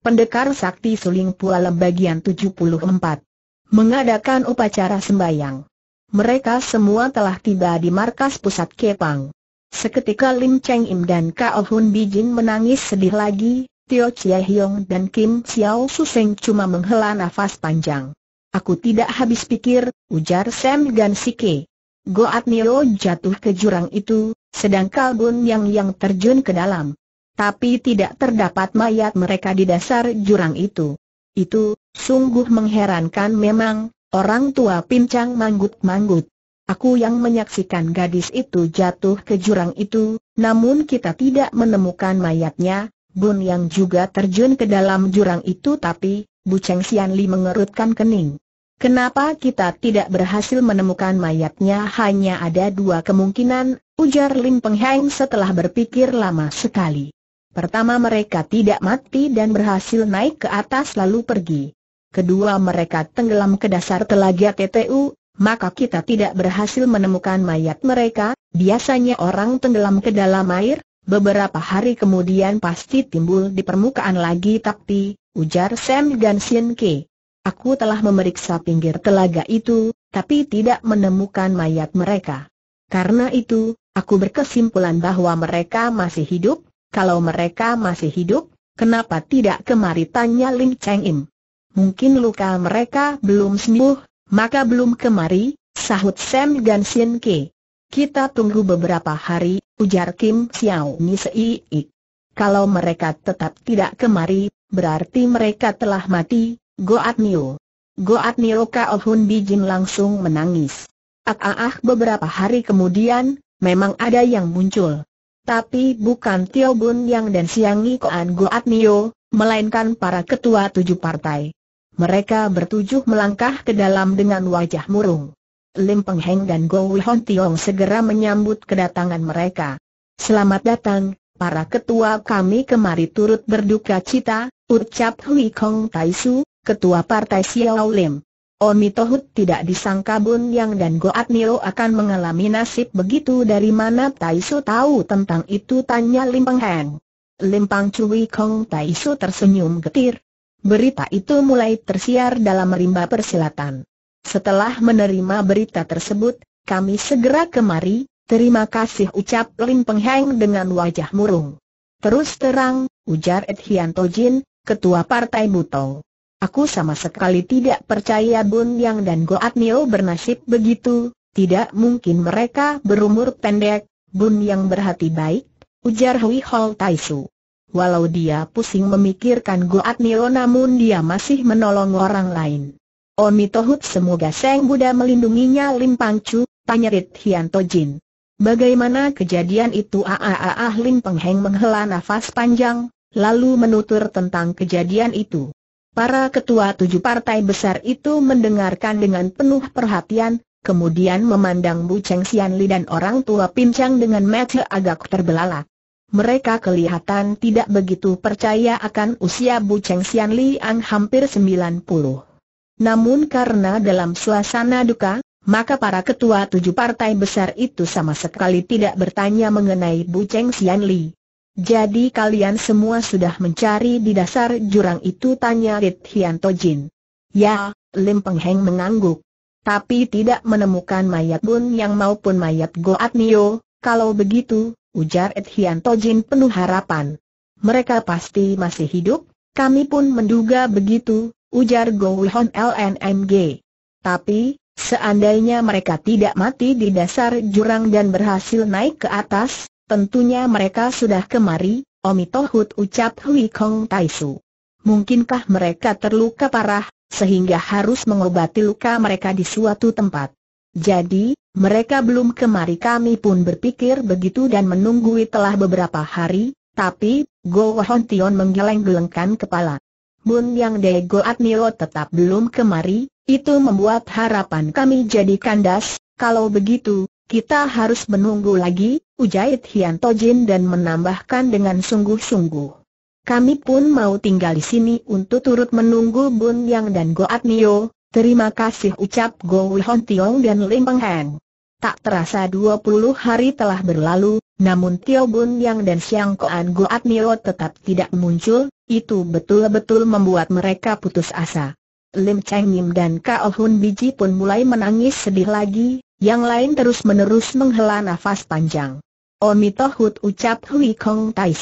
Pendekar Sakti Suling Pualem bagian 74. Mengadakan upacara sembayang. Mereka semua telah tiba di markas pusat Kepang. Seketika Lim Cheng Im dan Kao Hun Bijin menangis sedih lagi, Tio Chia Hiong dan Kim Xiao Suseng cuma menghela nafas panjang. Aku tidak habis pikir, ujar Sam Gan Sike. Goat Nio jatuh ke jurang itu, sedang Kalbun Yang Yang terjun ke dalam tapi tidak terdapat mayat mereka di dasar jurang itu. Itu, sungguh mengherankan memang, orang tua pincang manggut-manggut. Aku yang menyaksikan gadis itu jatuh ke jurang itu, namun kita tidak menemukan mayatnya, Bun yang juga terjun ke dalam jurang itu tapi, Bu Cheng Xianli mengerutkan kening. Kenapa kita tidak berhasil menemukan mayatnya hanya ada dua kemungkinan, ujar Lim Heng setelah berpikir lama sekali. Pertama mereka tidak mati dan berhasil naik ke atas lalu pergi. Kedua mereka tenggelam ke dasar telaga TTU, maka kita tidak berhasil menemukan mayat mereka, biasanya orang tenggelam ke dalam air, beberapa hari kemudian pasti timbul di permukaan lagi tapi, ujar Sam Sien Ke. Aku telah memeriksa pinggir telaga itu, tapi tidak menemukan mayat mereka. Karena itu, aku berkesimpulan bahwa mereka masih hidup, kalau mereka masih hidup, kenapa tidak kemari tanya Ling Cheng Im? Mungkin luka mereka belum sembuh, maka belum kemari, sahut Sam Gan Sien Ke. Kita tunggu beberapa hari, ujar Kim Xiao Ni Kalau mereka tetap tidak kemari, berarti mereka telah mati, Goat Nio. Goat Nio Kao oh Hun Bijin langsung menangis. Ah, ah, ah beberapa hari kemudian, memang ada yang muncul. Tapi bukan Tio Bun Yang dan Siang Siangi Koan Goat Nio, melainkan para ketua tujuh partai. Mereka bertujuh melangkah ke dalam dengan wajah murung. Lim Peng Heng dan Go Wihon Tiong segera menyambut kedatangan mereka. Selamat datang, para ketua kami kemari turut berduka cita, ucap Hui Kong Tai Su, ketua partai Xiao Lim. Omi tidak disangka Bun Yang dan Goat Nio akan mengalami nasib begitu dari mana Taisu tahu tentang itu tanya Lim Peng Heng. Lim Pang Cui Kong Taisu tersenyum getir. Berita itu mulai tersiar dalam rimba persilatan. Setelah menerima berita tersebut, kami segera kemari, terima kasih ucap Lim Peng Heng dengan wajah murung. Terus terang, ujar Ed Hian Tojin, Ketua Partai Butong. Aku sama sekali tidak percaya Bun Yang dan Goat Nio bernasib begitu, tidak mungkin mereka berumur pendek, Bun Yang berhati baik, ujar Hui Hol Tai Su. Walau dia pusing memikirkan Goat Nio namun dia masih menolong orang lain. Omi Tohut semoga Seng Buddha melindunginya Lim Pang Chu, tanya Rit Hian Jin. Bagaimana kejadian itu Aaah Lim Peng Heng menghela nafas panjang, lalu menutur tentang kejadian itu. Para ketua tujuh partai besar itu mendengarkan dengan penuh perhatian, kemudian memandang Bu Cheng Xianli dan orang tua pincang dengan mata agak terbelalak. Mereka kelihatan tidak begitu percaya akan usia Bu Cheng Xianli yang hampir 90. Namun karena dalam suasana duka, maka para ketua tujuh partai besar itu sama sekali tidak bertanya mengenai Bu Cheng Xianli. Jadi kalian semua sudah mencari di dasar jurang itu tanya Rit Hian Tojin. Ya, Lim Peng Heng mengangguk. Tapi tidak menemukan mayat Bun Yang maupun mayat Goat Nio, kalau begitu, ujar Rit Hian Tojin penuh harapan. Mereka pasti masih hidup, kami pun menduga begitu, ujar Go Wihon LNMG. Tapi, seandainya mereka tidak mati di dasar jurang dan berhasil naik ke atas, Tentunya mereka sudah kemari, Omi Tohut ucap Hui Kong Taisu. Mungkinkah mereka terluka parah, sehingga harus mengobati luka mereka di suatu tempat. Jadi, mereka belum kemari kami pun berpikir begitu dan menunggui telah beberapa hari, tapi, Go Hon Tion menggeleng-gelengkan kepala. Bun Yang De At Nio tetap belum kemari, itu membuat harapan kami jadi kandas, kalau begitu, kita harus menunggu lagi, ujait Hian Tojin dan menambahkan dengan sungguh-sungguh. Kami pun mau tinggal di sini untuk turut menunggu Bun Yang dan Goat Nio, terima kasih ucap Go Wihon Tiong dan Lim Peng Heng. Tak terasa dua puluh hari telah berlalu, namun Tio Bun Yang dan Siang Koan Goat Nio tetap tidak muncul, itu betul-betul membuat mereka putus asa. Lim Cheng Nim dan Kao Hun Biji pun mulai menangis sedih lagi, yang lain terus-menerus menghela nafas panjang. Omitohut ucap Hui Kong Tai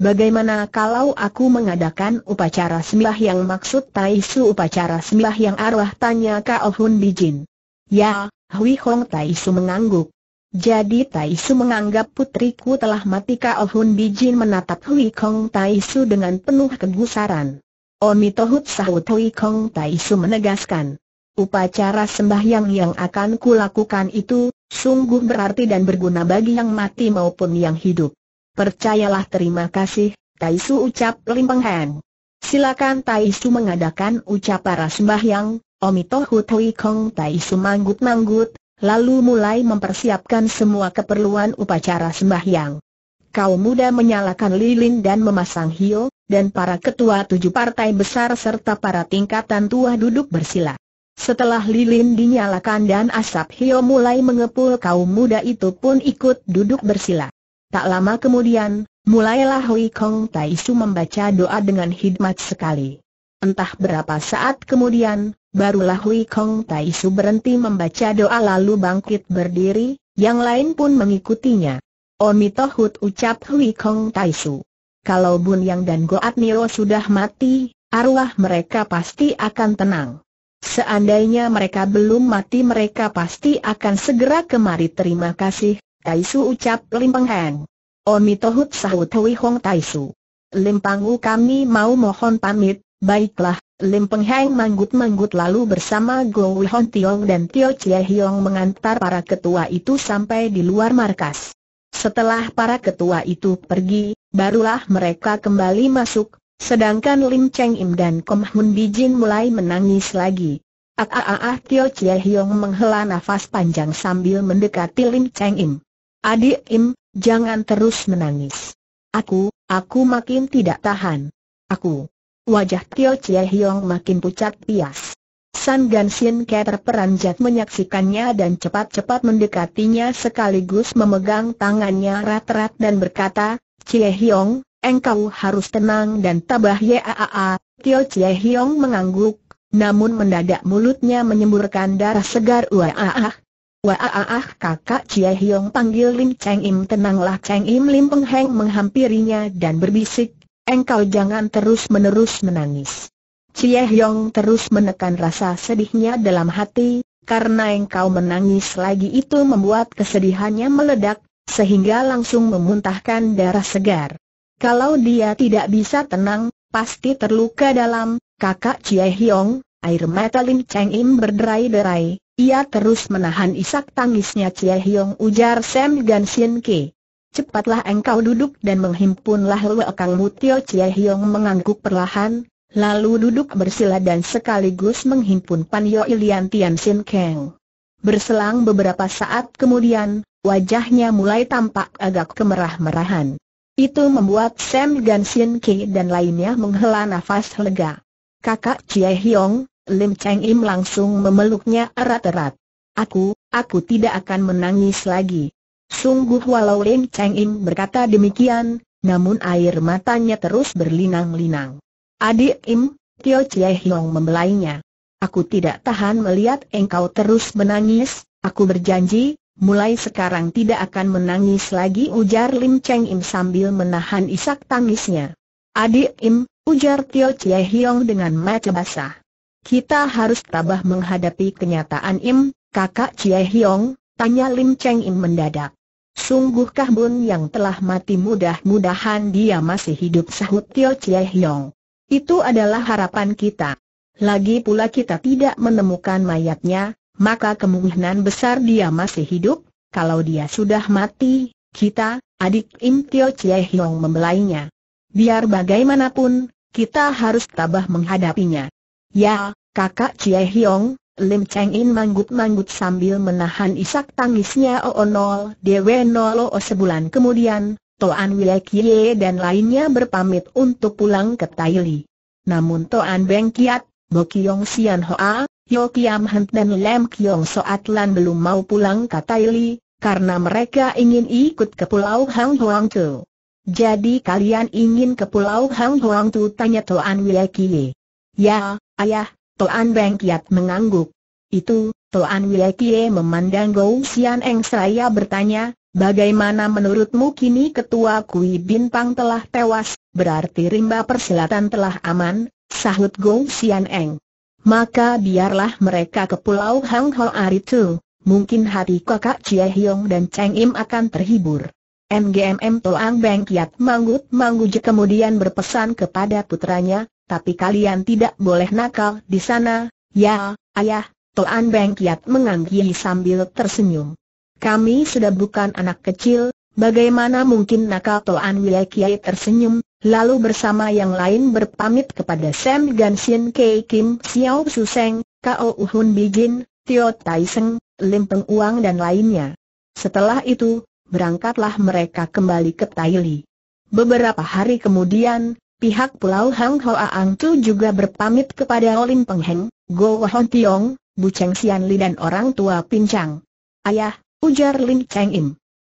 Bagaimana kalau aku mengadakan upacara sembah yang maksud Tai upacara sembah yang arwah tanya Kao Hun Bijin. Ya, Hui Kong Tai mengangguk. Jadi Tai menganggap putriku telah mati Kao Hun Bijin menatap Hui Kong Tai dengan penuh kegusaran. Oni Tohut Sahu Kong Tai menegaskan. Upacara sembahyang yang akan kulakukan itu, sungguh berarti dan berguna bagi yang mati maupun yang hidup. Percayalah terima kasih, Tai ucap Lim Peng Heng. Silakan Tai Su mengadakan ucapan sembahyang, Omi Tohut Kong Tai manggut-manggut, lalu mulai mempersiapkan semua keperluan upacara sembahyang kau muda menyalakan lilin dan memasang hio, dan para ketua tujuh partai besar serta para tingkatan tua duduk bersila. Setelah lilin dinyalakan dan asap hio mulai mengepul kaum muda itu pun ikut duduk bersila. Tak lama kemudian, mulailah Hui Kong Tai Su membaca doa dengan hikmat sekali. Entah berapa saat kemudian, barulah Hui Kong Tai Su berhenti membaca doa lalu bangkit berdiri, yang lain pun mengikutinya. Omitohut ucap Hui Kong Tai Su. Kalau Bun Yang dan Goat Niro sudah mati, arwah mereka pasti akan tenang. Seandainya mereka belum mati mereka pasti akan segera kemari terima kasih, Tai Su ucap Lim Peng Heng. Omitohut sahut Hui Kong Tai Su. Lim kami mau mohon pamit, baiklah, Lim Peng Heng manggut-manggut lalu bersama Go Wihon Tiong dan Tio Chie Hiong mengantar para ketua itu sampai di luar markas. Setelah para ketua itu pergi, barulah mereka kembali masuk, sedangkan Lim Cheng Im dan Kom Hun Bijin mulai menangis lagi. Ah, ah ah ah Tio Chie Hiong menghela nafas panjang sambil mendekati Lim Cheng Im. Adik Im, jangan terus menangis. Aku, aku makin tidak tahan. Aku. Wajah Tio Chie Hiong makin pucat pias. San Ganshin Ke terperanjat menyaksikannya dan cepat-cepat mendekatinya sekaligus memegang tangannya rat-rat dan berkata, Cie Hiong, engkau harus tenang dan tabah yaa. Tio Cie Hiong mengangguk, namun mendadak mulutnya menyemburkan darah segar waah. Waah kakak Cie Hiong panggil Lim Cheng Im tenanglah Cheng Im Lim Peng Heng menghampirinya dan berbisik, engkau jangan terus-menerus menangis. Cie Hyong terus menekan rasa sedihnya dalam hati, karena engkau menangis lagi itu membuat kesedihannya meledak, sehingga langsung memuntahkan darah segar. Kalau dia tidak bisa tenang, pasti terluka dalam, kakak Cie Hyong, air mata Lim Cheng Im berderai-derai, ia terus menahan isak tangisnya Cie Hyong ujar Sam Gan Sien Ke. Cepatlah engkau duduk dan menghimpunlah lekang mutio Cie Hyong mengangguk perlahan, lalu duduk bersila dan sekaligus menghimpun Pan Yo Ilian Tian Sin Kang. Berselang beberapa saat kemudian, wajahnya mulai tampak agak kemerah-merahan. Itu membuat Sam Gan Sin Ki dan lainnya menghela nafas lega. Kakak Chie Hiong, Lim Cheng Im langsung memeluknya erat-erat. Aku, aku tidak akan menangis lagi. Sungguh walau Lim Cheng Im berkata demikian, namun air matanya terus berlinang-linang. Adik Im, Tio Chie Hiong membelainya. Aku tidak tahan melihat engkau terus menangis, aku berjanji, mulai sekarang tidak akan menangis lagi ujar Lim Cheng Im sambil menahan isak tangisnya. Adik Im, ujar Tio Chie Hiong dengan mata basah. Kita harus tabah menghadapi kenyataan Im, kakak Chie Hiong, tanya Lim Cheng Im mendadak. Sungguhkah Bun yang telah mati mudah-mudahan dia masih hidup sahut Tio Chie Hiong. Itu adalah harapan kita. Lagi pula kita tidak menemukan mayatnya, maka kemungkinan besar dia masih hidup, kalau dia sudah mati, kita, adik Im Tio Chie Hiong membelainya. Biar bagaimanapun, kita harus tabah menghadapinya. Ya, kakak Chie Hiong, Lim Cheng In manggut-manggut sambil menahan isak tangisnya Oonol Dewe Nolo sebulan kemudian, Toan Wilekie dan lainnya berpamit untuk pulang ke Taili. Namun Toan Beng Kiat, Bo Kiong Sian Hoa, Yo Kiam Hent dan Lem Kiong Soatlan belum mau pulang ke Taili, karena mereka ingin ikut ke Pulau Hang Huang Tu. Jadi kalian ingin ke Pulau Hang Huang Tu tanya Toan Wilekie. Ya, ayah, Toan Beng Kiat mengangguk. Itu, Toan Wilekie memandang Gou Sian Eng seraya bertanya, Bagaimana menurutmu kini ketua Kui Pang telah tewas, berarti rimba persilatan telah aman, sahut Gong Xian Eng. Maka biarlah mereka ke Pulau Hang Ho Aritu, mungkin hati kakak Chie Hiong dan Cheng Im akan terhibur. Ngmm Toang Beng Kiat Manggut Mangguje kemudian berpesan kepada putranya, tapi kalian tidak boleh nakal di sana, ya, ayah, Toang Beng Kiat menganggihi sambil tersenyum. Kami sudah bukan anak kecil, bagaimana mungkin nakal Toan Wile Kiai tersenyum, lalu bersama yang lain berpamit kepada Sam Gansin Kei Kim Xiao Suseng, Kao Uhun Bijin, Tio Tai Seng, Lim Peng Uang dan lainnya. Setelah itu, berangkatlah mereka kembali ke Tai Li. Beberapa hari kemudian, pihak Pulau Hang Hoa Ang Tu juga berpamit kepada Olin Pengheng, Go Hon Tiong, Bu Cheng Sian Li dan orang tua Pincang. Ayah, ujar Lin Cheng Im.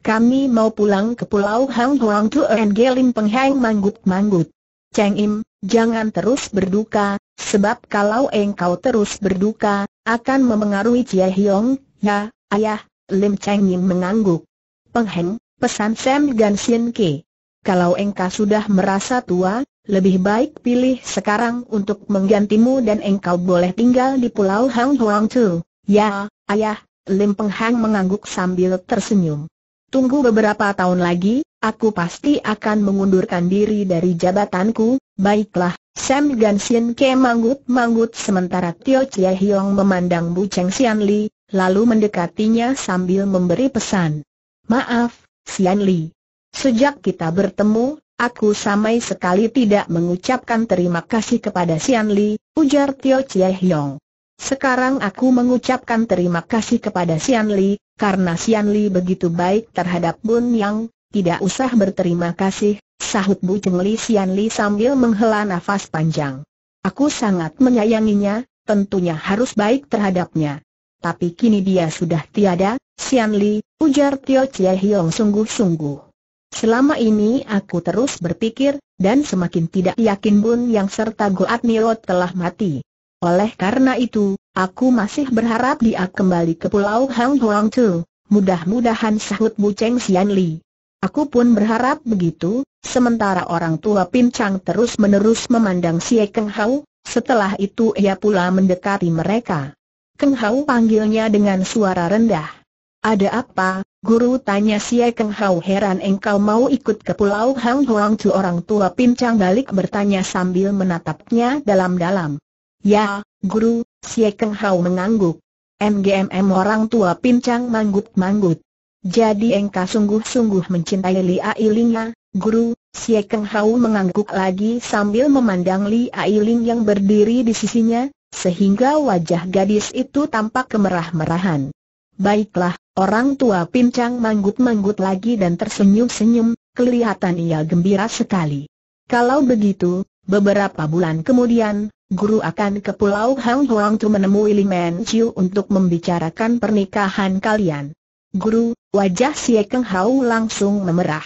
Kami mau pulang ke pulau Hang Huang Lin Peng Penghang manggut-manggut. Cheng Im, jangan terus berduka, sebab kalau engkau terus berduka, akan memengaruhi Chia Hiong, ya, ayah, Lim Cheng Im mengangguk. Pengheng, pesan Sam Gan Sien Ke. Kalau engkau sudah merasa tua, lebih baik pilih sekarang untuk menggantimu dan engkau boleh tinggal di pulau Hang Huang Tu. Ya, ayah, Lim Peng Hang mengangguk sambil tersenyum. Tunggu beberapa tahun lagi, aku pasti akan mengundurkan diri dari jabatanku, baiklah. Sam Ganshin Ke manggut-manggut sementara Tio Chia Hiong memandang Bu Cheng Sian Li, lalu mendekatinya sambil memberi pesan. Maaf, Sian Li. Sejak kita bertemu, aku samai sekali tidak mengucapkan terima kasih kepada Sian Li, ujar Tio Chia Hiong. Sekarang aku mengucapkan terima kasih kepada Sian Li, karena Sian Li begitu baik terhadap Bun Yang, tidak usah berterima kasih, sahut Bu Cheng Li Sian Li sambil menghela nafas panjang. Aku sangat menyayanginya, tentunya harus baik terhadapnya. Tapi kini dia sudah tiada, Sian Li, ujar Tio Chie Hiong sungguh-sungguh. Selama ini aku terus berpikir, dan semakin tidak yakin Bun Yang serta Goat Niro telah mati. Oleh karena itu, aku masih berharap dia kembali ke Pulau Hang Huang Tu. Mudah-mudahan sahut Bu Cheng Xian Li. Aku pun berharap begitu, sementara orang tua pincang terus-menerus memandang si Keng Hao, setelah itu ia pula mendekati mereka. Keng Hao panggilnya dengan suara rendah. Ada apa, guru tanya si Keng Hao heran engkau mau ikut ke pulau Hang Huang Chu orang tua pincang balik bertanya sambil menatapnya dalam-dalam. Ya, guru, Sye Keng Hau mengangguk. MGMM orang tua pincang manggut-manggut. Jadi engkau sungguh-sungguh mencintai Li Ailingnya, guru, Sye Keng Hau mengangguk lagi sambil memandang Li Ailing yang berdiri di sisinya, sehingga wajah gadis itu tampak kemerah-merahan. Baiklah, orang tua pincang manggut-manggut lagi dan tersenyum-senyum, kelihatan ia gembira sekali. Kalau begitu, beberapa bulan kemudian, guru akan ke Pulau Hang Huang Tu menemui Men Chiu untuk membicarakan pernikahan kalian. Guru, wajah Si Keng Hau langsung memerah.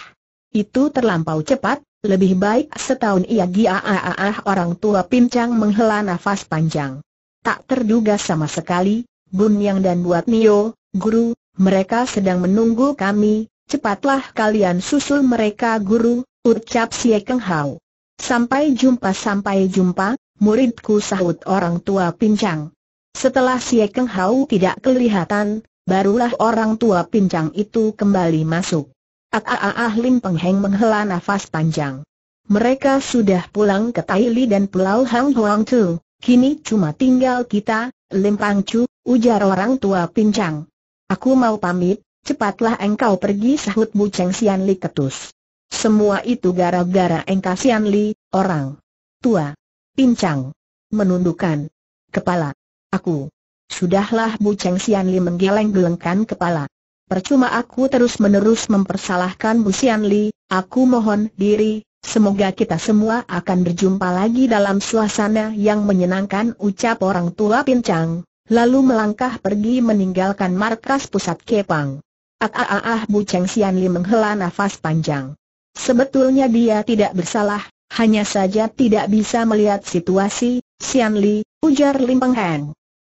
Itu terlampau cepat, lebih baik setahun ia giaaah ah ah orang tua pincang menghela nafas panjang. Tak terduga sama sekali, Bun Yang dan Buat Nio, guru, mereka sedang menunggu kami, cepatlah kalian susul mereka guru, ucap Si Keng Hau. Sampai jumpa sampai jumpa, Muridku sahut orang tua pincang. Setelah si Ekeng Hau tidak kelihatan, barulah orang tua pincang itu kembali masuk. Ah, ah, ah, ah Lim Pengheng menghela nafas panjang. Mereka sudah pulang ke Taili dan Pulau Hang Huang Tu, kini cuma tinggal kita, Lim Pang Chu, ujar orang tua pincang. Aku mau pamit, cepatlah engkau pergi sahut Bu Cheng Sian Li ketus. Semua itu gara-gara engkau Sian Li, orang tua pincang, menundukkan kepala. Aku. Sudahlah Bu Cheng Xianli menggeleng-gelengkan kepala. Percuma aku terus-menerus mempersalahkan Bu Xianli, aku mohon diri, semoga kita semua akan berjumpa lagi dalam suasana yang menyenangkan ucap orang tua pincang, lalu melangkah pergi meninggalkan markas pusat Kepang. Ah ah ah, ah Bu Cheng Xianli menghela nafas panjang. Sebetulnya dia tidak bersalah, hanya saja tidak bisa melihat situasi, Sian Li, ujar Lim Peng Han.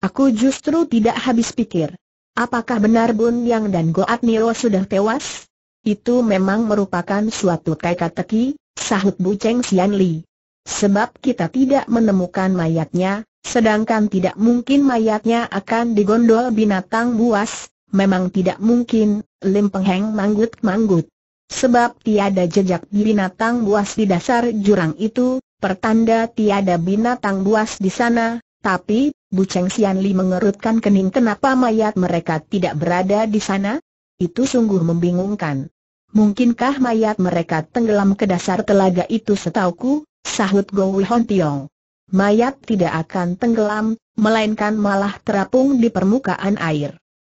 Aku justru tidak habis pikir. Apakah benar Bun Yang dan Goat Niro sudah tewas? Itu memang merupakan suatu teka-teki, sahut Bu Cheng Sian Li. Sebab kita tidak menemukan mayatnya, sedangkan tidak mungkin mayatnya akan digondol binatang buas, memang tidak mungkin, Lim Peng Heng manggut-manggut. Sebab tiada jejak binatang buas di dasar jurang itu, pertanda tiada binatang buas di sana, tapi, Bu Cheng Sian Li mengerutkan kening kenapa mayat mereka tidak berada di sana? Itu sungguh membingungkan. Mungkinkah mayat mereka tenggelam ke dasar telaga itu setauku, sahut Go Hon Tiong. Mayat tidak akan tenggelam, melainkan malah terapung di permukaan air.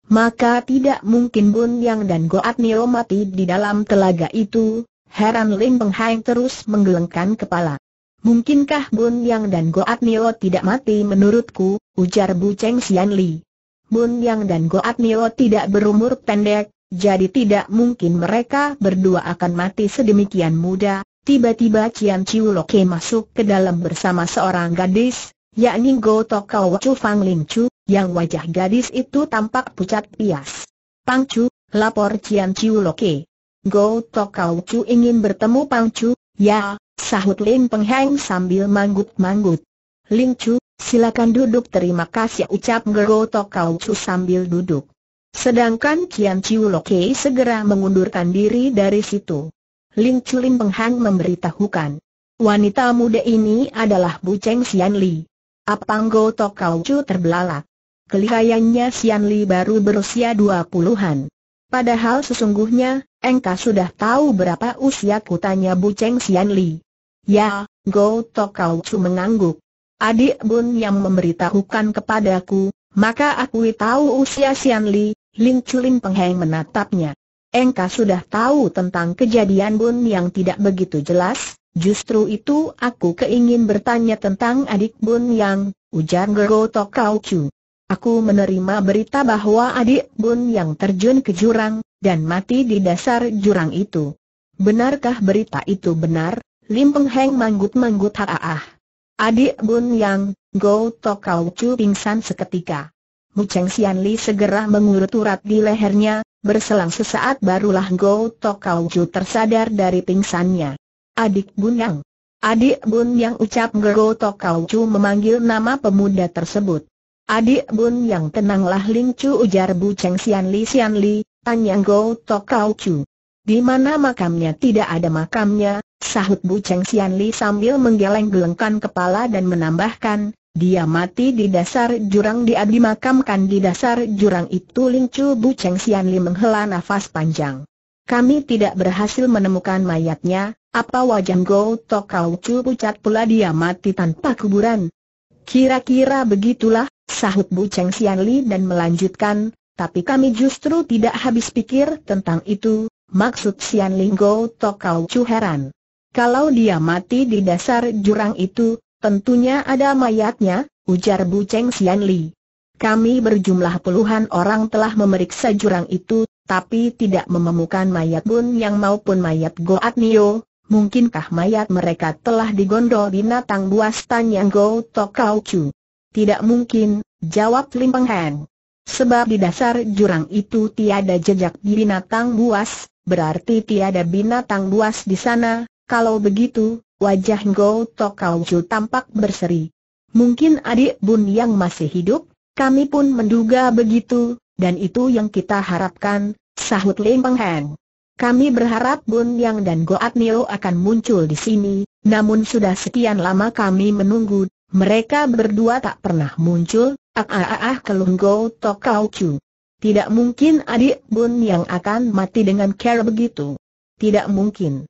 Maka tidak mungkin Bun Yang dan Goat Nio mati di dalam telaga itu, heran Lim Peng Hang terus menggelengkan kepala. Mungkinkah Bun Yang dan Goat Nio tidak mati menurutku, ujar Bu Cheng Xian Li. Bun Yang dan Goat Nio tidak berumur pendek, jadi tidak mungkin mereka berdua akan mati sedemikian muda. Tiba-tiba Cian Chiu Loke masuk ke dalam bersama seorang gadis, yakni Go Tokau Chu Fang Ling Chu, yang wajah gadis itu tampak pucat pias. Pang Chu, lapor Cian Chiu Loke. Go To Kau Chu ingin bertemu Pang Chu, ya, sahut Lin Penghang sambil manggut-manggut. Ling Chu, silakan duduk terima kasih ucap Go To Kau Chu sambil duduk. Sedangkan Cian Chiu Loke segera mengundurkan diri dari situ. Ling Chu Lin Penghang memberitahukan. Wanita muda ini adalah Bu Cheng Xian Li. Apang Go To Kau Chu terbelalak. Kelihayannya Sian Li baru berusia dua puluhan. Padahal sesungguhnya, engkau sudah tahu berapa usia kutanya Buceng Sian Li. Ya, Go Tok Kau Chu mengangguk. Adik Bun yang memberitahukan kepadaku, maka aku tahu usia Sian Li, Ling Pengheng menatapnya. Engkau sudah tahu tentang kejadian Bun yang tidak begitu jelas, justru itu aku keingin bertanya tentang adik Bun yang, ujar Go Tok Kau Chu. Aku menerima berita bahwa adik Bun yang terjun ke jurang, dan mati di dasar jurang itu. Benarkah berita itu benar? Lim Peng Heng manggut-manggut haah. Adik Bun yang, Go Tok Kau Chu pingsan seketika. Mu Cheng Xian Li segera mengurut urat di lehernya, berselang sesaat barulah Go Tok Kau Chu tersadar dari pingsannya. Adik Bun yang. Adik Bun yang ucap Go Tok Kau Chu memanggil nama pemuda tersebut. Adik bun yang tenanglah Ling Chu ujar Bu Cheng Xianli. Li Sian Li, Tanyang Go Tok Kau Chu. Di mana makamnya tidak ada makamnya, sahut Bu Cheng Xianli Li sambil menggeleng-gelengkan kepala dan menambahkan, dia mati di dasar jurang dia dimakamkan di dasar jurang itu Ling Chu Bu Cheng Xianli Li menghela nafas panjang. Kami tidak berhasil menemukan mayatnya, apa wajah Go Tok Kau Chu pucat pula dia mati tanpa kuburan. Kira-kira begitulah sahut Bu Cheng Sian dan melanjutkan, tapi kami justru tidak habis pikir tentang itu, maksud Sian Linggo Tokau Chu heran. Kalau dia mati di dasar jurang itu, tentunya ada mayatnya, ujar Bu Cheng Sian Kami berjumlah puluhan orang telah memeriksa jurang itu, tapi tidak menemukan mayat Bun Yang maupun mayat Goat Nio. Mungkinkah mayat mereka telah digondol binatang buas Tan Yang Go Tokau Chu? Tidak mungkin, jawab Lim Peng Han. Sebab di dasar jurang itu tiada jejak binatang buas, berarti tiada binatang buas di sana, kalau begitu, wajah Ngo Tok Kauju tampak berseri. Mungkin adik bun yang masih hidup, kami pun menduga begitu, dan itu yang kita harapkan, sahut Lim Peng Han. Kami berharap Bun Yang dan Goat Nio akan muncul di sini, namun sudah sekian lama kami menunggu, mereka berdua tak pernah muncul, ah ah ah, ah kelunggo tokau cu. Tidak mungkin adik Bun yang akan mati dengan cara begitu. Tidak mungkin.